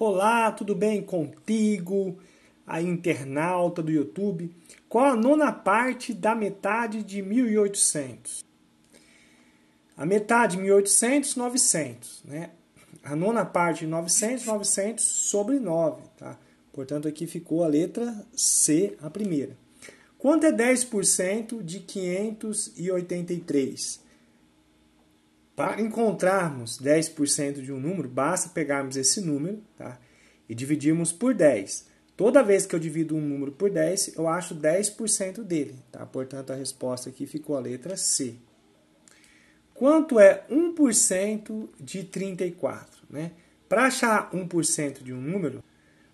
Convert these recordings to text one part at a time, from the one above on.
Olá, tudo bem contigo? A internauta do YouTube. Qual a nona parte da metade de 1800? A metade 1800, 900, né? A nona parte de 900, 900 sobre 9, tá? Portanto, aqui ficou a letra C, a primeira. Quanto é 10% de 583? Para encontrarmos 10% de um número, basta pegarmos esse número tá? e dividirmos por 10. Toda vez que eu divido um número por 10, eu acho 10% dele. Tá? Portanto, a resposta aqui ficou a letra C. Quanto é 1% de 34? Né? Para achar 1% de um número,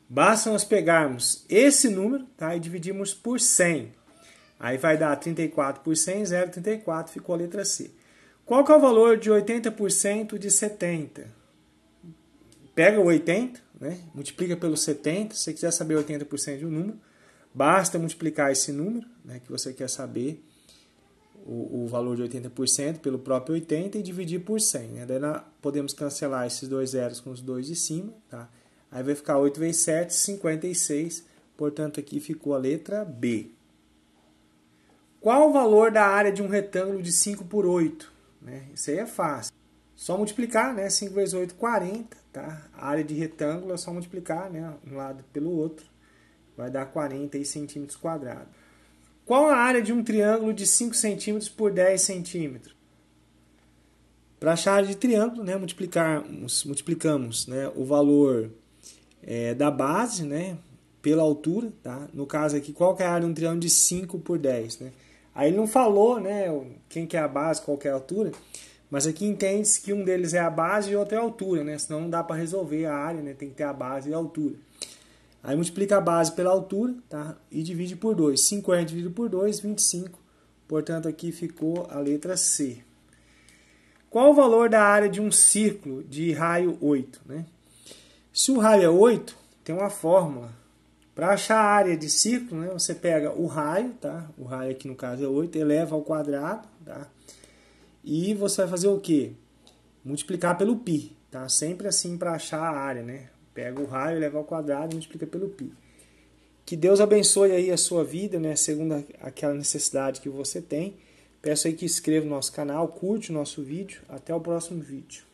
basta nós pegarmos esse número tá? e dividirmos por 100. Aí vai dar 34 por 100, 0,34, ficou a letra C. Qual que é o valor de 80% de 70? Pega o 80, né? multiplica pelo 70. Se você quiser saber 80% de um número, basta multiplicar esse número né, que você quer saber o, o, valor de 80% pelo próprio 80 e dividir por 100. Né? Daí nós podemos cancelar esses dois zeros com os dois de cima. Tá? Aí vai ficar 8 vezes 7, 56. Portanto, aqui ficou a letra B. Qual o valor da área de um retângulo de 5 por 8? Né? Isso aí é fácil. Só multiplicar, né? 5 vezes 8, 40, tá? A área de retângulo é só multiplicar, né? Um lado pelo outro. Vai dar 40 centímetros quadrados. Qual a área de um triângulo de 5 centímetros por 10 centímetros? Para achar a área de triângulo, né? Multiplicarmos, multiplicamos né? o valor é, da base, né? Pela altura, tá? No caso aqui, qual é a área de um triângulo de 5 por 10, né? Aí ele não falou, né, quem que é a base, qual que é a altura, mas aqui entende-se que um deles é a base e o outro é a altura, né? Senão não dá para resolver a área, né? Tem que ter a base e a altura. Aí multiplica a base pela altura, tá? E divide por 2. 50 dividido por 2, 25. Portanto, aqui ficou a letra C. Qual o valor da área de um círculo de raio 8, né? Se o raio é 8, tem uma fórmula para achar a área de círculo, né, você pega o raio, tá? O raio aqui no caso é 8, eleva ao quadrado, tá? E você vai fazer o quê? Multiplicar pelo π, tá? Sempre assim para achar a área, né? Pega o raio, eleva ao quadrado e multiplica pelo π. Que Deus abençoe aí a sua vida, né? Segundo aquela necessidade que você tem. Peço aí que inscreva no nosso canal, curte o nosso vídeo. Até o próximo vídeo.